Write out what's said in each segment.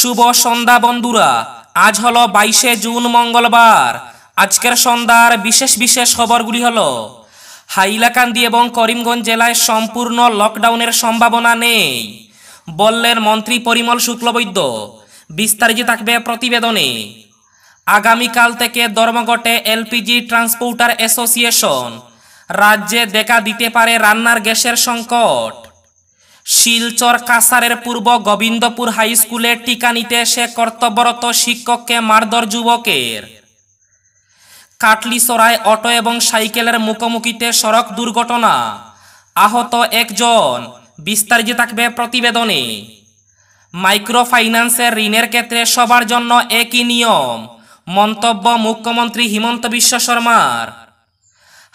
শুভ সন্ধ্যা বন্ধুরা আজ হলো বাইশে জুন মঙ্গলবার আজকের সন্ধ্যার বিশেষ বিশেষ খবরগুলি হল হাইলাকান্দি এবং করিমগঞ্জ জেলায় সম্পূর্ণ লকডাউনের সম্ভাবনা নেই বললেন মন্ত্রী পরিমল শুক্লবৈদ্য বিস্তারিত থাকবে প্রতিবেদনে আগামীকাল থেকে ধর্মঘটে এলপিজি ট্রান্সপোর্টার অ্যাসোসিয়েশন রাজ্যে দেখা দিতে পারে রান্নার গ্যাসের সংকট শিলচর কাসারের পূর্ব গোবিন্দপুর হাই স্কুলে টিকা নিতে সে কর্তব্যরত শিক্ষককে মারধর যুবকের কাটলিসরায় অটো এবং সাইকেলের মুখোমুখিতে সড়ক দুর্ঘটনা আহত একজন বিস্তারিত থাকবে প্রতিবেদনে মাইক্রো ফাইন্যান্সের ঋণের ক্ষেত্রে সবার জন্য একই নিয়ম মন্তব্য মুখ্যমন্ত্রী হিমন্ত বিশ্ব শর্মার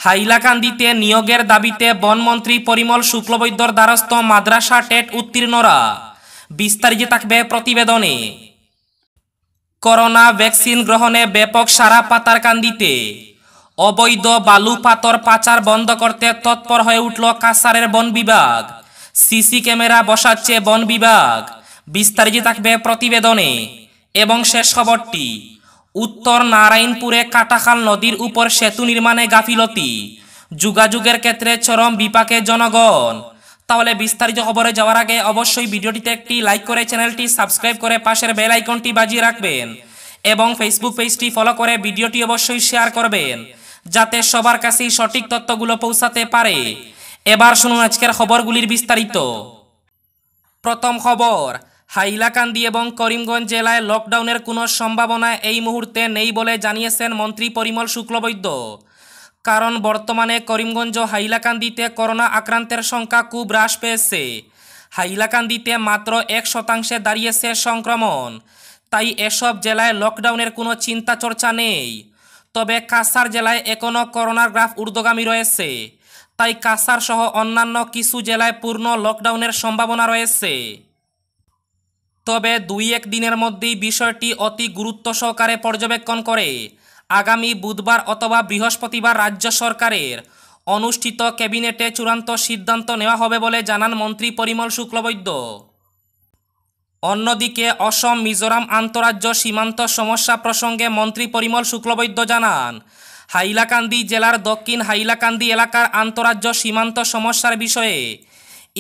হাইলাকান্দিতে নিয়োগের দাবিতে বনমন্ত্রী পরিমল শুক্লবৈদ্যর দ্বারস্থ মাদ্রাসা টেট উত্তীর্ণরা বিস্তারিত থাকবে প্রতিবেদনে করোনা ভ্যাকসিন গ্রহণে ব্যাপক সারা পাতার কান্দিতে অবৈধ বালু পাতর পাচার বন্ধ করতে তৎপর হয়ে উঠল কাসারের বন বিভাগ সিসি ক্যামেরা বসাচ্ছে বন বিভাগ বিস্তারিত থাকবে প্রতিবেদনে এবং শেষ খবরটি উত্তর নারায়ণপুরে কাটাখাল নদীর উপর সেতু নির্মাণে গাফিলতি যোগাযোগের ক্ষেত্রে চরম বিপাকে জনগণ তাহলে বিস্তারিত খবরে যাওয়ার আগে অবশ্যই ভিডিওটিতে একটি লাইক করে চ্যানেলটি সাবস্ক্রাইব করে পাশের বেল আইকনটি বাজিয়ে রাখবেন এবং ফেসবুক পেজটি ফলো করে ভিডিওটি অবশ্যই শেয়ার করবেন যাতে সবার কাছেই সঠিক তথ্যগুলো পৌঁছাতে পারে এবার শুনুন আজকের খবরগুলির বিস্তারিত প্রথম খবর হাইলাকান্দি এবং করিমগঞ্জ জেলায় লকডাউনের কোনো সম্ভাবনা এই মুহূর্তে নেই বলে জানিয়েছেন মন্ত্রী পরিমল শুক্লবৈদ্য কারণ বর্তমানে করিমগঞ্জ হাইলাকান্দিতে করোনা আক্রান্তের সংখ্যা খুব হ্রাস পেয়েছে হাইলাকান্দিতে মাত্র এক শতাংশে দাঁড়িয়েছে সংক্রমণ তাই এসব জেলায় লকডাউনের কোনো চিন্তা চর্চা নেই তবে কাসার জেলায় এখনও করোনার গ্রাফ ঊর্ধ্বগামী রয়েছে তাই কাসার সহ অন্যান্য কিছু জেলায় পূর্ণ লকডাউনের সম্ভাবনা রয়েছে তবে দুই এক দিনের মধ্যেই বিষয়টি অতি গুরুত্ব সহকারে পর্যবেক্ষণ করে আগামী বুধবার অথবা বৃহস্পতিবার রাজ্য সরকারের অনুষ্ঠিত ক্যাবিনেটে চূড়ান্ত সিদ্ধান্ত নেওয়া হবে বলে জানান মন্ত্রী পরিমল শুক্লবৈদ্য অন্যদিকে অসম মিজোরাম আন্তরাজ্য সীমান্ত সমস্যা প্রসঙ্গে মন্ত্রী পরিমল শুক্লবৈদ্য জানান হাইলাকান্দি জেলার দক্ষিণ হাইলাকান্দি এলাকার আন্তরাজ্য সীমান্ত সমস্যার বিষয়ে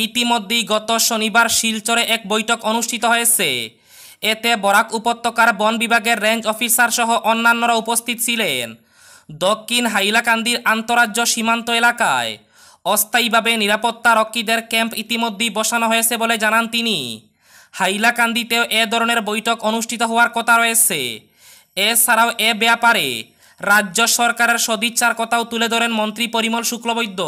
ইতিমধ্যেই গত শনিবার শিলচরে এক বৈঠক অনুষ্ঠিত হয়েছে এতে বরাক উপত্যকার বন বিভাগের রেঞ্জ অফিসার সহ অন্যান্যরা উপস্থিত ছিলেন দক্ষিণ হাইলাকান্দির আন্তরাজ্য সীমান্ত এলাকায় অস্থায়ীভাবে নিরাপত্তা রক্ষীদের ক্যাম্প ইতিমধ্যেই বসানো হয়েছে বলে জানান তিনি হাইলাকান্দিতেও এ ধরনের বৈঠক অনুষ্ঠিত হওয়ার কথা রয়েছে এছাড়াও এ ব্যাপারে রাজ্য সরকারের সদিচ্ছার কথাও তুলে ধরেন মন্ত্রী পরিমল শুক্লবৈদ্য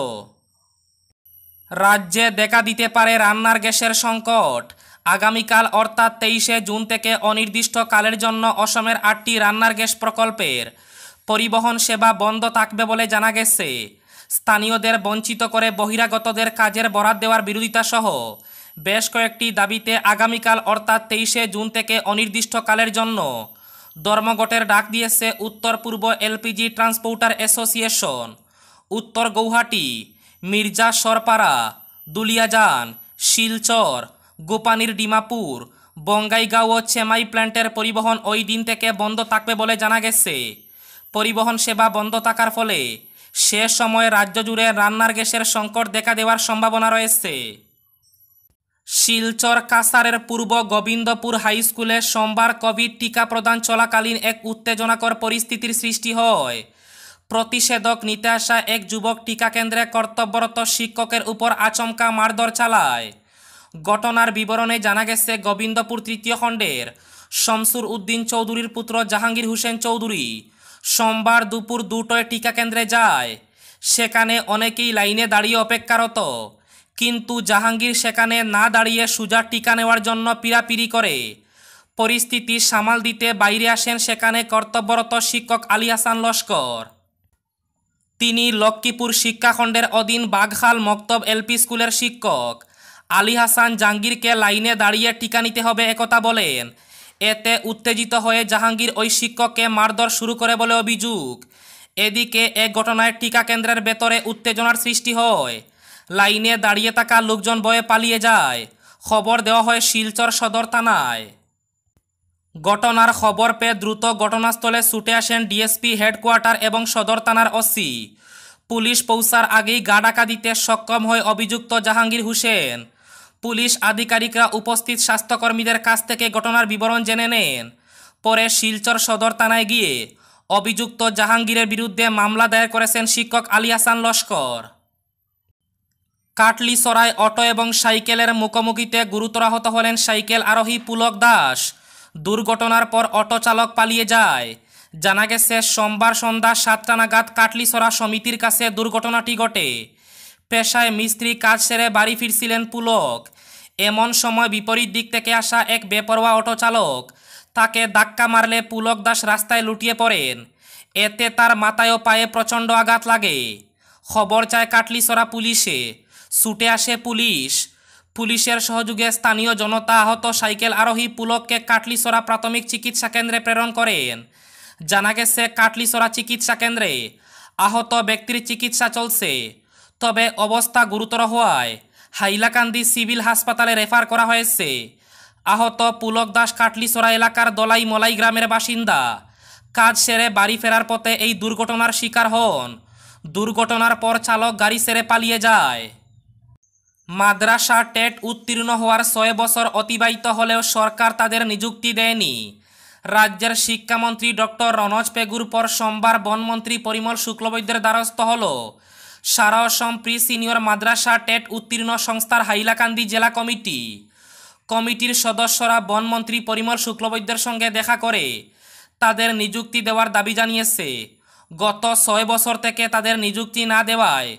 রাজ্যে দেখা দিতে পারে রান্নার গ্যাসের সংকট আগামীকাল অর্থাৎ তেইশে জুন থেকে অনির্দিষ্টকালের জন্য অসমের আটটি রান্নার গ্যাস প্রকল্পের পরিবহন সেবা বন্ধ থাকবে বলে জানা গেছে স্থানীয়দের বঞ্চিত করে বহিরাগতদের কাজের বরাদ দেওয়ার বিরোধিতাসহ বেশ কয়েকটি দাবিতে আগামীকাল অর্থাৎ তেইশে জুন থেকে অনির্দিষ্টকালের জন্য ধর্মঘটের ডাক দিয়েছে উত্তর পূর্ব এলপিজি ট্রান্সপোর্টার অ্যাসোসিয়েশন উত্তর গৌহাটি মির্জা সরপাড়া দুলিয়াজান শিলচর গোপানির ডিমাপুর বঙ্গাইগাঁও ও চেমাই প্ল্যান্টের পরিবহন ওই দিন থেকে বন্ধ থাকবে বলে জানা গেছে পরিবহন সেবা বন্ধ থাকার ফলে সে সময়ে রাজ্য জুড়ে রান্নার গ্যাসের সংকট দেখা দেওয়ার সম্ভাবনা রয়েছে শিলচর কাসারের পূর্ব গোবিন্দপুর হাই স্কুলে সোমবার কোভিড টিকা প্রদান চলাকালীন এক উত্তেজনাকর পরিস্থিতির সৃষ্টি হয় প্রতিষেধক নিতে আসা এক যুবক টিকাকেন্দ্রে কর্তব্যরত শিক্ষকের উপর আচমকা মারধর চালায় ঘটনার বিবরণে জানা গেছে গোবিন্দপুর তৃতীয় খণ্ডের শমসুর উদ্দিন চৌধুরীর পুত্র জাহাঙ্গীর হোসেন চৌধুরী সোমবার দুপুর দুটোয় টিকাকেন্দ্রে যায় সেখানে অনেকেই লাইনে দাঁড়িয়ে অপেক্ষারত কিন্তু জাহাঙ্গীর সেখানে না দাঁড়িয়ে সুজা টিকা নেওয়ার জন্য পিরাপিরি করে পরিস্থিতি সামাল দিতে বাইরে আসেন সেখানে কর্তব্যরত শিক্ষক আলী হাসান লস্কর তিনি লক্ষ্মীপুর শিক্ষাখণ্ডের অধীন বাঘহাল মক্তব এলপি স্কুলের শিক্ষক আলী হাসান জাহাঙ্গীরকে লাইনে দাঁড়িয়ে টিকা নিতে হবে একথা বলেন এতে উত্তেজিত হয়ে জাহাঙ্গীর ওই শিক্ষককে মারধর শুরু করে বলে অভিযোগ এদিকে এ ঘটনায় টিকা কেন্দ্রের ভেতরে উত্তেজনার সৃষ্টি হয় লাইনে দাঁড়িয়ে থাকা লোকজন বয়ে পালিয়ে যায় খবর দেওয়া হয় শিলচর সদর থানায় ঘটনার খবর পেয়ে দ্রুত ঘটনাস্থলে ছুটে আসেন ডিএসপি হেডকোয়ার্টার এবং সদর থানার ওসি পুলিশ পৌঁছার আগেই গা ডাকা দিতে সক্ষম হয় অভিযুক্ত জাহাঙ্গীর হোসেন পুলিশ আধিকারিকরা উপস্থিত স্বাস্থ্যকর্মীদের কাছ থেকে ঘটনার বিবরণ জেনে নেন পরে শিলচর সদর থানায় গিয়ে অভিযুক্ত জাহাঙ্গীরের বিরুদ্ধে মামলা দায়ের করেছেন শিক্ষক আলী হাসান লস্কর কাটলি সরায় অটো এবং সাইকেলের মুখোমুখিতে গুরুতর আহত হলেন সাইকেল আরোহী পুলক দাস দুর্ঘটনার পর অটো চালক পালিয়ে যায় জানা গেছে সোমবার সন্ধ্যা সাতটা নাগাদ কাটলিসরা সমিতির কাছে দুর্ঘটনাটি ঘটে পেশায় মিস্ত্রি কাজ সেরে বাড়ি ফিরছিলেন পুলক এমন সময় বিপরীত দিক থেকে আসা এক বেপরোয়া অটো চালক তাকে ধাক্কা মারলে পুলক দাস রাস্তায় লুটিয়ে পড়েন এতে তার মাথায় ও পায়ে প্রচণ্ড আঘাত লাগে খবর চায় কাটলিসরা পুলিশে ছুটে আসে পুলিশ পুলিশের সহযোগে স্থানীয় জনতা আহত সাইকেল আরোহী পুলককে কাটলিসরা প্রাথমিক চিকিৎসা কেন্দ্রে প্রেরণ করেন জানা গেছে কাটলিসরা চিকিৎসা কেন্দ্রে আহত ব্যক্তির চিকিৎসা চলছে তবে অবস্থা গুরুতর হওয়ায় হাইলাকান্দি সিভিল হাসপাতালে রেফার করা হয়েছে আহত পুলক দাস কাটলিসরা এলাকার দলাই মলাই গ্রামের বাসিন্দা কাজ সেরে বাড়ি ফেরার পথে এই দুর্ঘটনার শিকার হন দুর্ঘটনার পর চালক গাড়ি সেরে পালিয়ে যায় মাদ্রাসা টেট উত্তীর্ণ হওয়ার ছয় বছর অতিবাহিত হলেও সরকার তাদের নিযুক্তি দেয়নি রাজ্যের শিক্ষামন্ত্রী ডক্টর রনজ পেগুর পর সোমবার বনমন্ত্রী পরিমল শুক্লবৈদ্যের দ্বারস্থ হল সারা অসম প্রি সিনিয়র মাদ্রাসা টেট উত্তীর্ণ সংস্থার হাইলাকান্দি জেলা কমিটি কমিটির সদস্যরা বনমন্ত্রী পরিমল শুক্লবৈদ্যের সঙ্গে দেখা করে তাদের নিযুক্তি দেওয়ার দাবি জানিয়েছে গত ছয় বছর থেকে তাদের নিযুক্তি না দেওয়ায়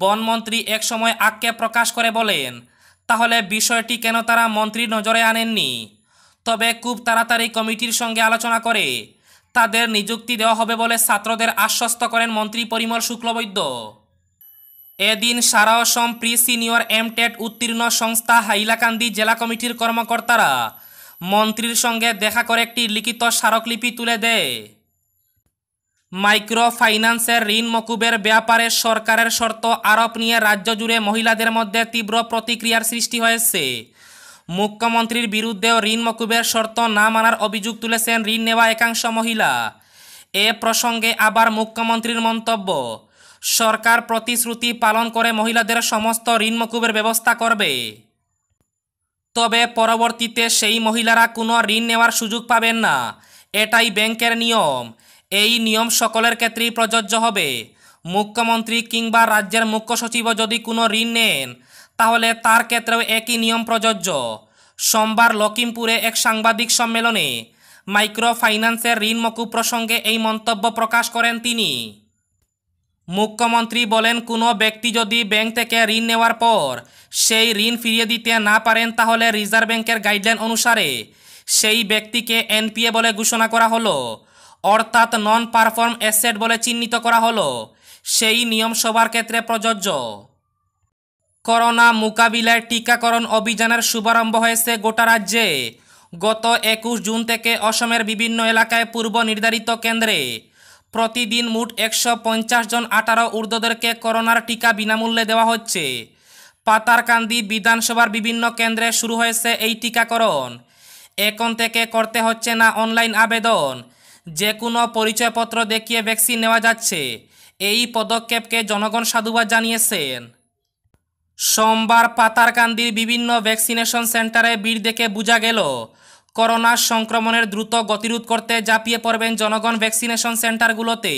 বনমন্ত্রী একসময় আক্ষেপ প্রকাশ করে বলেন তাহলে বিষয়টি কেন তারা মন্ত্রীর নজরে আনেননি তবে খুব তাড়াতাড়ি কমিটির সঙ্গে আলোচনা করে তাদের নিযুক্তি দেওয়া হবে বলে ছাত্রদের আশ্বস্ত করেন মন্ত্রী পরিমল শুক্লবৈদ্য এদিন সারা অসম প্রি সিনিয়র এমটেট উত্তীর্ণ সংস্থা হাইলাকান্দি জেলা কমিটির কর্মকর্তারা মন্ত্রীর সঙ্গে দেখা করে একটি লিখিত স্মারকলিপি তুলে দেয় মাইক্রোফাইন্যান্সের ঋণ মকুবের ব্যাপারে সরকারের শর্ত আরোপ নিয়ে রাজ্য জুড়ে মহিলাদের মধ্যে তীব্র প্রতিক্রিয়ার সৃষ্টি হয়েছে মুখ্যমন্ত্রীর বিরুদ্ধেও ঋণ মকুবের শর্ত না মানার অভিযোগ তুলেছেন ঋণ নেওয়া একাংশ মহিলা এ প্রসঙ্গে আবার মুখ্যমন্ত্রীর মন্তব্য সরকার প্রতিশ্রুতি পালন করে মহিলাদের সমস্ত ঋণ মকুবের ব্যবস্থা করবে তবে পরবর্তীতে সেই মহিলারা কোনো ঋণ নেওয়ার সুযোগ পাবেন না এটাই ব্যাংকের নিয়ম এই নিয়ম সকলের ক্ষেত্রেই প্রযোজ্য হবে মুখ্যমন্ত্রী কিংবা রাজ্যের মুখ্য সচিব যদি কোনো ঋণ নেন তাহলে তার ক্ষেত্রেও একই নিয়ম প্রযোজ্য সোমবার লখিমপুরে এক সাংবাদিক সম্মেলনে মাইক্রো ফাইন্যান্সের ঋণ মকুব প্রসঙ্গে এই মন্তব্য প্রকাশ করেন তিনি মুখ্যমন্ত্রী বলেন কোনো ব্যক্তি যদি ব্যাংক থেকে ঋণ নেওয়ার পর সেই ঋণ ফিরিয়ে দিতে না পারেন তাহলে রিজার্ভ ব্যাংকের গাইডলাইন অনুসারে সেই ব্যক্তিকে এনপিএ বলে ঘোষণা করা হলো অর্থাৎ নন পারফর্ম অ্যাসেট বলে চিহ্নিত করা হলো সেই নিয়ম সবার ক্ষেত্রে প্রযোজ্য করোনা মোকাবিলায় টিকাকরণ অভিযানের শুভারম্ভ হয়েছে গোটা রাজ্যে গত একুশ জুন থেকে অসমের বিভিন্ন এলাকায় পূর্ব নির্ধারিত কেন্দ্রে প্রতিদিন মোট একশো পঞ্চাশ জন আঠারো ঊর্ধ্বদেরকে করোনার টিকা বিনামূল্যে দেওয়া হচ্ছে পাতারকান্দি বিধানসভার বিভিন্ন কেন্দ্রে শুরু হয়েছে এই টিকাকরণ এখন থেকে করতে হচ্ছে না অনলাইন আবেদন যে কোনো পরিচয়পত্র দেখিয়ে ভ্যাকসিন নেওয়া যাচ্ছে এই পদক্ষেপকে জনগণ সাধুবাদ জানিয়েছেন সোমবার পাতারকান্দির বিভিন্ন ভ্যাকসিনেশন সেন্টারে ভিড় দেখে বোঝা গেল করোনা সংক্রমণের দ্রুত গতিরোধ করতে জাপিয়ে পড়বেন জনগণ ভ্যাকসিনেশন সেন্টারগুলোতে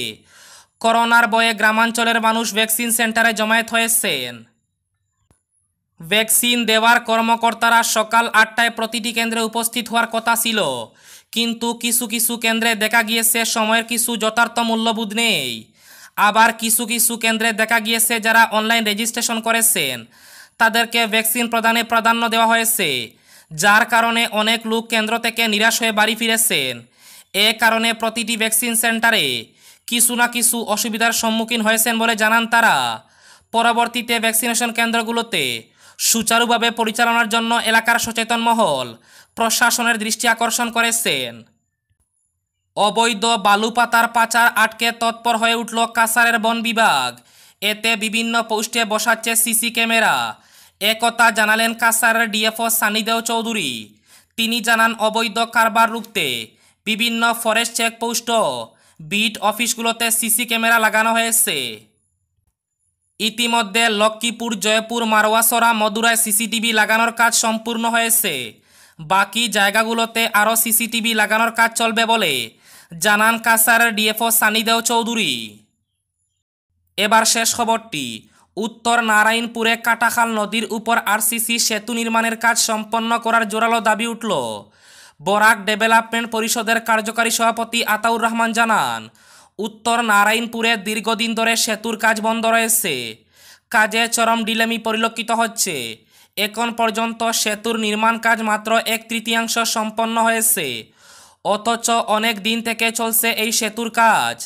করোনার বয়ে গ্রামাঞ্চলের মানুষ ভ্যাকসিন সেন্টারে জমায়েত হয়েছেন ভ্যাকসিন দেওয়ার কর্মকর্তারা সকাল আটটায় প্রতিটি কেন্দ্রে উপস্থিত হওয়ার কথা ছিল কিন্তু কিছু কিছু কেন্দ্রে দেখা গিয়েছে সময়ের কিছু যথার্থ মূল্যবোধ নেই আবার কিছু কিছু কেন্দ্রে দেখা গিয়েছে যারা অনলাইন রেজিস্ট্রেশন করেছেন তাদেরকে ভ্যাকসিন প্রদানে প্রাধান্য দেওয়া হয়েছে যার কারণে অনেক লোক কেন্দ্র থেকে নিরাশ হয়ে বাড়ি ফিরেছেন এ কারণে প্রতিটি ভ্যাকসিন সেন্টারে কিছু না কিছু অসুবিধার সম্মুখীন হয়েছেন বলে জানান তারা পরবর্তীতে ভ্যাকসিনেশন কেন্দ্রগুলোতে সুচারুভাবে পরিচালনার জন্য এলাকার সচেতন মহল প্রশাসনের দৃষ্টি আকর্ষণ করেছেন অবৈধ বালু পাতার পাচার আটকে তৎপর হয়ে উঠল কাসারের বন বিভাগ এতে বিভিন্ন পোস্টে বসাচ্ছে সিসি ক্যামেরা একথা জানালেন কাসারের ডিএফও সানিদেও চৌধুরী তিনি জানান অবৈধ কারবার রুখতে বিভিন্ন ফরেস্ট চেকপোস্ট বিট অফিসগুলোতে সিসি ক্যামেরা লাগানো হয়েছে ইতিমধ্যে লক্ষ্মীপুর জয়পুর মারোয়াসরা মদুরায় সিসিটিভি লাগানোর কাজ সম্পূর্ণ হয়েছে বাকি জায়গাগুলোতে আরও সিসিটিভি লাগানোর কাজ চলবে বলে জানান কাসার ডিএফও সানিদেও চৌধুরী এবার শেষ খবরটি উত্তর নারায়ণপুরে কাটাখাল নদীর উপর আরসিসি সেতু নির্মাণের কাজ সম্পন্ন করার জোরালো দাবি উঠল বরাক ডেভেলপমেন্ট পরিষদের কার্যকারী সভাপতি আতাউর রহমান জানান উত্তর নারায়ণপুরে দীর্ঘদিন ধরে সেতুর কাজ বন্ধ রয়েছে কাজে চরম ডিলেমি পরিলক্ষিত হচ্ছে এখন পর্যন্ত সেতুর নির্মাণ কাজ মাত্র এক তৃতীয়াংশ সম্পন্ন হয়েছে অথচ অনেক দিন থেকে চলছে এই সেতুর কাজ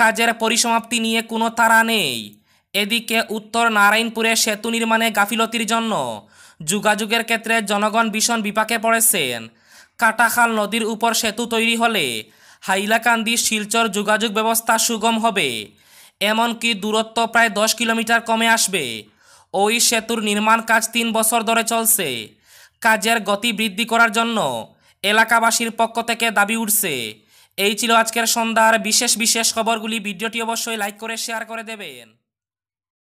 কাজের পরিসমাপ্তি নিয়ে কোনো তারা নেই এদিকে উত্তর নারায়ণপুরে সেতু নির্মাণে গাফিলতির জন্য যোগাযোগের ক্ষেত্রে জনগণ ভীষণ বিপাকে পড়েছেন কাটাখাল নদীর উপর সেতু তৈরি হলে হাইলাকান্দি শিলচর যোগাযোগ ব্যবস্থা সুগম হবে এমনকি দূরত্ব প্রায় দশ কিলোমিটার কমে আসবে ওই সেতুর নির্মাণ কাজ তিন বছর ধরে চলছে কাজের গতি বৃদ্ধি করার জন্য এলাকাবাসীর পক্ষ থেকে দাবি উঠছে এই ছিল আজকের সন্ধ্যার বিশেষ বিশেষ খবরগুলি ভিডিওটি অবশ্যই লাইক করে শেয়ার করে দেবেন